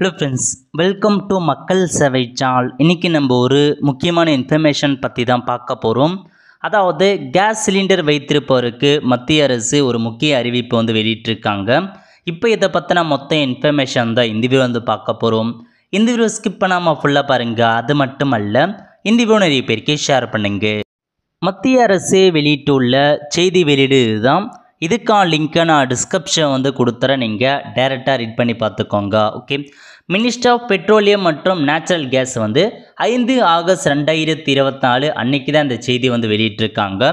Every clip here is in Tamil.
ஹலோ ஃப்ரெண்ட்ஸ் வெல்கம் டு மக்கள் சேவை சால் இன்றைக்கி நம்ம ஒரு முக்கியமான இன்ஃபர்மேஷன் பற்றி தான் பார்க்க போகிறோம் அதாவது கேஸ் சிலிண்டர் வைத்திருப்பவருக்கு மத்திய அரசு ஒரு முக்கிய அறிவிப்பு வந்து வெளியிட்டிருக்காங்க இப்போ இதை பற்றின மொத்த இன்ஃபர்மேஷன் தான் இந்த வந்து பார்க்க போகிறோம் இந்த வீடியோ ஸ்கிப் பண்ணாமல் ஃபுல்லாக பாருங்கள் அது மட்டும் அல்ல இந்த வீடியோ நிறைய பேருக்கு ஷேர் பண்ணுங்கள் மத்திய அரசு வெளியிட்டுள்ள செய்தி வெளியீடு இதுதான் இதுக்கான லிங்க்கை நான் டிஸ்கிரிப்ஷன் வந்து கொடுத்துறேன் நீங்கள் டைரெக்டாக ரீட் பண்ணி பார்த்துக்கோங்க ஓகே மினிஸ்டர் ஆஃப் பெட்ரோலியம் மற்றும் நேச்சுரல் கேஸ் வந்து ஐந்து ஆகஸ்ட் ரெண்டாயிரத்தி இருபத்தி நாலு அன்றைக்கி தான் இந்த செய்தி வந்து வெளியிட்டிருக்காங்க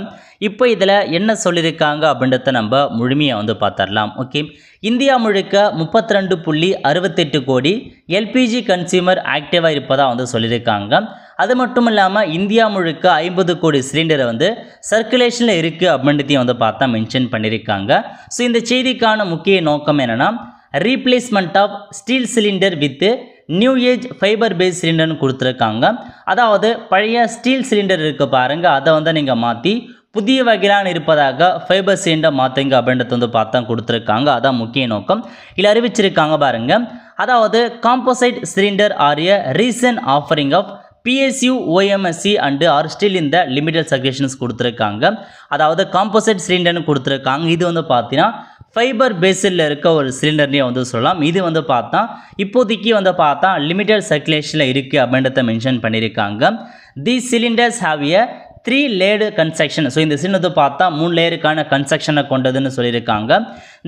இப்போ இதில் என்ன சொல்லியிருக்காங்க அப்படின்றத நம்ம முழுமையாக வந்து பார்த்துடலாம் ஓகே இந்தியா முழுக்க முப்பத்தி ரெண்டு புள்ளி அறுபத்தெட்டு கோடி எல்பிஜி கன்சியூமர் ஆக்டிவாக இருப்பதாக வந்து சொல்லியிருக்காங்க அது மட்டும் இல்லாமல் இந்தியா முழுக்க ஐம்பது கோடி சிலிண்டரை வந்து சர்க்குலேஷனில் இருக்குது அப்படின்றதையும் வந்து பார்த்தா மென்ஷன் பண்ணியிருக்காங்க ஸோ இந்த செய்திக்கான முக்கிய நோக்கம் என்னென்னா replacement of steel cylinder with new age fibre base சிலிண்டர்னு கொடுத்துருக்காங்க அதாவது பழைய ஸ்டீல் சிலிண்டர் இருக்குது பாருங்கள் அதை வந்து நீங்கள் மாற்றி புதிய வகையிலான இருப்பதாக ஃபைபர் சிலிண்டர் மாற்றுங்க அப்படின்றது வந்து பார்த்தா கொடுத்துருக்காங்க அதான் முக்கிய நோக்கம் இதில் அறிவிச்சிருக்காங்க பாருங்கள் அதாவது composite cylinder are a recent offering of PSU OMCs and are still இந்த லிமிடெட் சஜஷன்ஸ் கொடுத்துருக்காங்க அதாவது காம்போசைட் சிலிண்டர்னு கொடுத்துருக்காங்க இது வந்து பார்த்தீங்கன்னா ஃபைபர் பேஸில் இருக்க ஒரு சிலிண்டர்னே வந்து சொல்லலாம் இது வந்து பார்த்தா இப்போதைக்கு வந்து பார்த்தா லிமிட்டட் சர்க்குலேஷனில் இருக்குது அப்படின்றத மென்ஷன் பண்ணியிருக்காங்க the cylinders have a three layered construction so இந்த சிலிண்டர் பார்த்தா மூணு லேயருக்கான கன்ஸ்ட்ரக்ஷனை கொண்டதுன்னு சொல்லியிருக்காங்க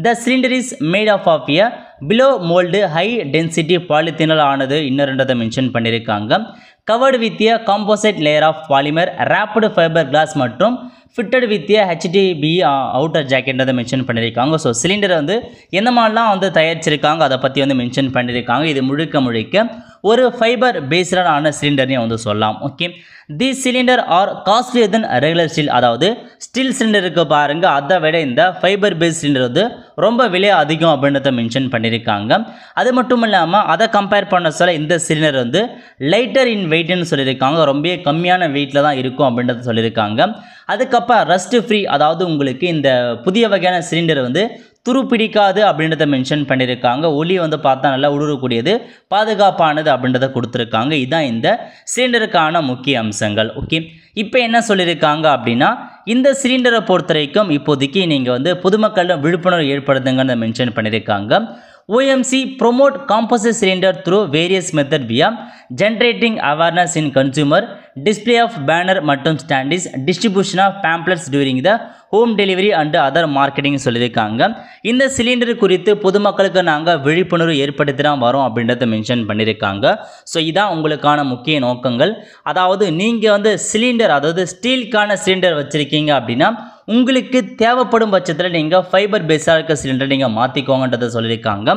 the cylinder is made of of a blow moulded high density polyethylene ஆனது இன்னொருன்றதை மென்ஷன் பண்ணியிருக்காங்க covered with composite layer of polymer wrapped fibre glass மற்றும் ஃபிட்டட் வித் ஹெச்டிபி அவுட்டர் ஜாக்கெட்ன்றதை மென்ஷன் பண்ணியிருக்காங்க ஸோ சிலிண்டரை வந்து எந்த மாதிரிலாம் வந்து தயாரிச்சிருக்காங்க அதை பற்றி வந்து மென்ஷன் பண்ணியிருக்காங்க இது முழுக்க முழுக்க ஒரு ஃபைபர் பேஸ்டான சிலிண்டர்னே வந்து சொல்லலாம் okay the cylinder are costlier than regular steel அதாவது ஸ்டீல் சிலிண்டருக்கு பாருங்கள் அதை விட இந்த ஃபைபர் பேஸ் சிலிண்டர் வந்து ரொம்ப விலை அதிகம் அப்படின்றத மென்ஷன் பண்ணியிருக்காங்க அது மட்டும் இல்லாமல் அதை கம்பேர் பண்ண சொல்ல இந்த சிலிண்டர் வந்து லைட்டர் இன் வெயிட்னு சொல்லியிருக்காங்க ரொம்ப கம்மியான வெயிட்டில் தான் இருக்கும் அப்படின்றத சொல்லியிருக்காங்க அதுக்கப்புறம் ரஸ்ட் ஃப்ரீ அதாவது உங்களுக்கு இந்த புதிய வகையான சிலிண்டர் வந்து துரு பிடிக்காது அப்படின்றத மென்ஷன் பண்ணியிருக்காங்க ஒலி வந்து பார்த்தா நல்லா உருவக்கூடியது பாதுகாப்பானது அப்படின்றத கொடுத்துருக்காங்க இதுதான் இந்த சிலிண்டருக்கான முக்கிய அம்சங்கள் ஓகே இப்போ என்ன சொல்லியிருக்காங்க அப்படின்னா இந்த சிலிண்டரை பொறுத்த வரைக்கும் இப்போதைக்கு நீங்கள் வந்து பொதுமக்கள் விழிப்புணர்வு ஏற்படுத்துங்கன்னு மென்ஷன் பண்ணியிருக்காங்க OMC promote composite cylinder through various method via generating awareness in consumer display of banner மற்றும் standees distribution of pamphlets during the home delivery and other marketing சொல்லியிருக்காங்க இந்த சிலிண்டர் குறித்து பொதுமக்களுக்கு நாங்கள் விழிப்புணர்வு ஏற்படுத்தி தான் வரோம் அப்படின்றத மென்ஷன் பண்ணியிருக்காங்க ஸோ இதான் உங்களுக்கான முக்கிய நோக்கங்கள் அதாவது நீங்கள் வந்து சிலிண்டர் அதாவது ஸ்டீலுக்கான சிலிண்டர் வச்சுருக்கீங்க அப்படின்னா உங்களுக்கு தேவைப்படும் பட்சத்தில் நீங்கள் ஃபைபர் பேஸாக இருக்க சிலிண்டர் நீங்கள் மாற்றிக்கோங்கன்றதை சொல்லியிருக்காங்க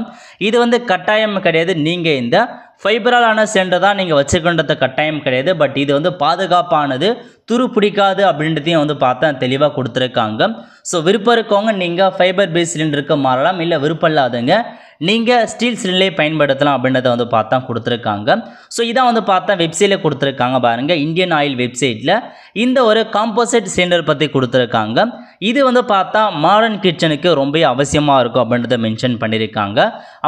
இது வந்து கட்டாயம் கிடையாது நீங்கள் இந்த ஃபைபராலான சிலிண்டர் தான் நீங்கள் வச்சுக்கின்றது கட்டாயம் கிடையாது பட் இது வந்து பாதுகாப்பானது துரு பிடிக்காது அப்படின்றதையும் வந்து பார்த்தா தெளிவாக கொடுத்துருக்காங்க ஸோ விருப்பம் இருக்கவங்க நீங்கள் ஃபைபர் பேஸ் சிலிண்டருக்கு மாறலாம் இல்லை விருப்பம் இல்லாதவங்க நீங்கள் ஸ்டீல் சிலிண்டரை பயன்படுத்தலாம் அப்படின்றத வந்து பார்த்தா கொடுத்துருக்காங்க ஸோ இதான் வந்து பார்த்தா வெப்சைட்டில் கொடுத்துருக்காங்க பாருங்கள் இந்தியன் ஆயில் வெப்சைட்டில் இந்த ஒரு காம்போசிட் சிலிண்டர் பற்றி கொடுத்துருக்காங்க இது வந்து பார்த்தா மாடர்ன் கிச்சனுக்கு ரொம்ப அவசியமாக இருக்கும் அப்படின்றத மென்ஷன் பண்ணியிருக்காங்க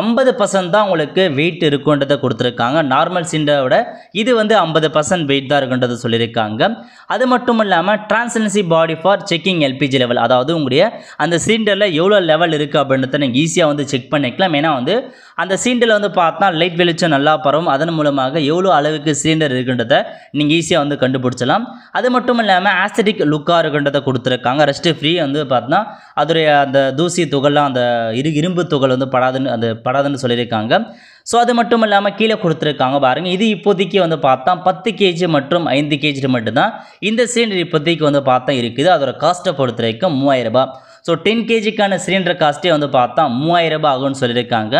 ஐம்பது பர்சன்ட் தான் உங்களுக்கு வெயிட் இருக்குன்றதை கொடுத்துருக்காங்க நார்மல் சிலிண்டரோட இது வந்து ஐம்பது பர்சன்ட் வெயிட் தான் இருக்குன்றதை சொல்லியிருக்காங்க அது மட்டும் இல்லாமல் translucency body for checking LPG level அதாவது உங்களுடைய அந்த சிலிண்டரில் எவ்வளோ லெவல் இருக்குது அப்படின்றத நீங்கள் ஈஸியாக வந்து செக் பண்ணிக்கலாம் வந்து அந்த சீண்டில் வந்து பார்த்தா லைட் வெளிச்சம் நல்லா பரவும் அதன் மூலமாக எவ்வளோ அளவுக்கு சிலிண்டர் இருக்குன்றத நீங்கள் ஈஸியாக வந்து கண்டுபிடிச்சலாம் அது மட்டும் இல்லாமல் ஆஸ்தட்டிக் லுக்காக இருக்குன்றதை கொடுத்துருக்காங்க ரெஸ்ட் ஃப்ரீ வந்து பார்த்தா அதோடைய அந்த தூசி துகள்லாம் அந்த இரு இரும்பு துகள் வந்து படாதுன்னு அது படாதுன்னு சொல்லியிருக்காங்க ஸோ அது மட்டும் இல்லாமல் கீழே கொடுத்துருக்காங்க பாருங்கள் இது இப்போதைக்கு வந்து பார்த்தா பத்து கேஜி மற்றும் ஐந்து கேஜி மட்டும்தான் இந்த சிலிண்டர் இப்போதைக்கு வந்து பார்த்தா இருக்குது அதோட காஸ்ட்டை பொறுத்த வரைக்கும் மூவாயிரரூபா ஸோ டென் கேஜிக்கான சிலிண்டர் காஸ்ட்டே வந்து பார்த்தா மூவாயிரம் மூவாயிரரூபா ஆகும்னு சொல்லியிருக்காங்க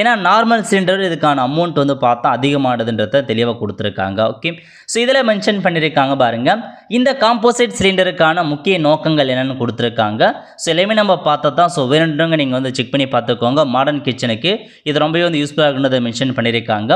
ஏன்னா நார்மல் சிலிண்டர் இதுக்கான அமௌண்ட் வந்து பார்த்தா அதிகமானதுன்றத தெளிவாக கொடுத்துருக்காங்க ஓகே ஸோ இதில் மென்ஷன் பண்ணியிருக்காங்க பாருங்கள் இந்த காம்போசைட் சிலிண்டருக்கான முக்கிய நோக்கங்கள் என்னென்னு கொடுத்துருக்காங்க ஸோ எல்லாமே நம்ம பார்த்தா தான் ஸோ வேணுன்றவங்க நீங்கள் வந்து செக் பண்ணி பார்த்துக்கோங்க மாடர்ன் கிச்சனுக்கு இது ரொம்பவே வந்து யூஸ்ஃபுல்லாக இருக்குன்றதை மென்ஷன் பண்ணியிருக்காங்க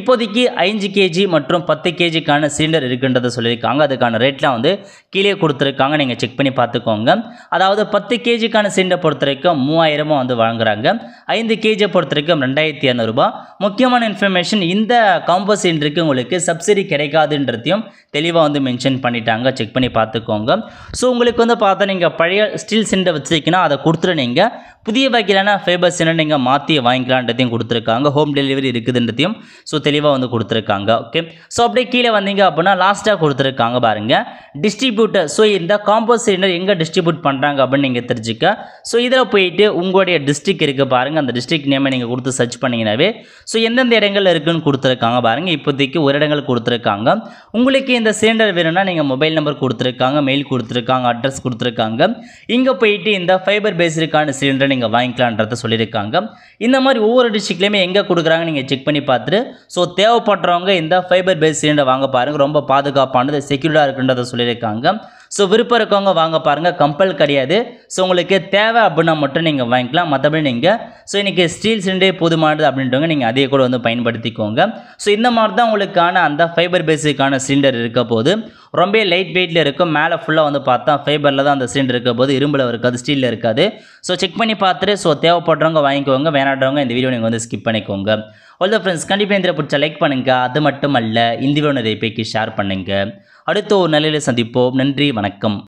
இப்போதைக்கு ஐந்து கேஜி மற்றும் பத்து கேஜிக்கான சிலிண்டர் இருக்குன்றதை சொல்லியிருக்காங்க அதுக்கான ரேட்லாம் வந்து கீழே கொடுத்துருக்காங்க நீங்கள் செக் பண்ணி பார்த்துக்கோங்க அதாவது பத்து கேஜிக்கான சிண்டை பொறுத்த வரைக்கும் மூவாயிரமாக வந்து வழங்குறாங்க ஐந்து கேஜியை பொறுத்த வரைக்கும் ரெண்டாயிரத்தி இரநூறுபா முக்கியமான இன்ஃபர்மேஷன் இந்த காம்போ சிலிண்டருக்கு உங்களுக்கு சப்சிடி கிடைக்காதுன்றதையும் தெளிவாக வந்து மென்ஷன் பண்ணிட்டாங்க செக் பண்ணி பார்த்துக்கோங்க ஸோ உங்களுக்கு வந்து பார்த்தா நீங்கள் பழைய ஸ்டீல் சிண்டை வச்சுருக்கீங்கன்னா அதை கொடுத்துட்டு நீங்கள் புதிய பாக்கியிலான ஃபேபர்ஸ் என்ன நீங்கள் மாற்றி வாங்கிக்கலான்றதையும் கொடுத்துருக்காங்க ஹோம் டெலிவரி இருக்குதுன்றதையும் ஸோ தெளிவாக வந்து கொடுத்துருக்காங்க ஓகே ஸோ அப்படியே கீழே வந்தீங்க அப்படின்னா லாஸ்ட்டாக கொடுத்துருக்காங்க பாருங்கள் டிஸ்ட்ரிபியூட்டர் ஸோ இந்த காம்போஸ் சிலிண்டர் எங்கே டிஸ்ட்ரிபியூட் பண்ணுறாங்க அப்படின்னு நீங்கள் தெரிஞ்சுக்க ஸோ இதில் போயிட்டு உங்களுடைய டிஸ்ட்ரிக் இருக்குது பாருங்கள் அந்த டிஸ்ட்ரிக் நேமை நீங்கள் கொடுத்து சர்ச் பண்ணிங்கனாவே ஸோ எந்தெந்த இடங்கள் இருக்குதுன்னு கொடுத்துருக்காங்க பாருங்கள் இப்போதைக்கு ஒரு இடங்கள் கொடுத்துருக்காங்க உங்களுக்கு இந்த சிலிண்டர் வேணும்னா நீங்கள் மொபைல் நம்பர் கொடுத்துருக்காங்க மெயில் கொடுத்துருக்காங்க அட்ரஸ் கொடுத்துருக்காங்க இங்கே போயிட்டு இந்த ஃபைபர் பேஸ்டுக்கான சிலிண்டர் இங்கே வாங்கிக்கலான்றத சொல்லியிருக்காங்க இந்த மாதிரி ஒவ்வொரு டிஸ்ட்ரிக்ட்லேயுமே எங்கே கொடுக்குறாங்க நீங்கள் செக் பண்ணி பார்த்துட்டு ஸோ தேவைப்படுறவங்க இந்த ஃபைபர் பேஸ் சிலிண்டர் வாங்க பாருங்கள் ரொம்ப பாதுகாப்பானது செக்யூர்டாக இருக்குன்றதை சொல்லியிருக்காங்க ஸோ விருப்பம் இருக்கவங்க வாங்க பாருங்கள் கம்பல் கிடையாது ஸோ உங்களுக்கு தேவை அப்படின்னா மட்டும் நீங்கள் வாங்கிக்கலாம் மற்றபடி நீங்கள் ஸோ இன்றைக்கி ஸ்டீல் சிலிண்டரே போதுமானது அப்படின்றவங்க நீங்கள் அதே கூட வந்து பயன்படுத்திக்கோங்க ஸோ இந்த மாதிரி தான் உங்களுக்கான அந்த ஃபைபர் பேஸுக்கான சிலிண்டர் இருக்க போது ரொம்ப லைட் வெயிட்டில் இருக்கும் மேலே ஃபுல்லாக வந்து பார்த்தா ஃபைபரில் தான் அந்த சிலிண்டர் இருக்க போது இரும்பில் இருக்காது ஸ்டீலில் இருக்காது ஸோ செக் பண்ணி பார்த்துட்டு ஸோ தேவைப்படுறவங்க வாங்கிக்கோங்க வேணாடுறவங்க இந்த வீடியோ நீங்கள் வந்து ஸ்கிப் பண்ணிக்கோங்க ஒல்ல ஃப்ரெண்ட்ஸ் கண்டிப்பாக இந்த பிடிச்ச லைக் பண்ணுங்கள் அது மட்டும் அல்ல இந்த வீடியோ நிறைய பேக்கி ஷேர் பண்ணுங்கள் அடுத்த ஒரு நிலையில் சந்திப்போம் நன்றி வணக்கம்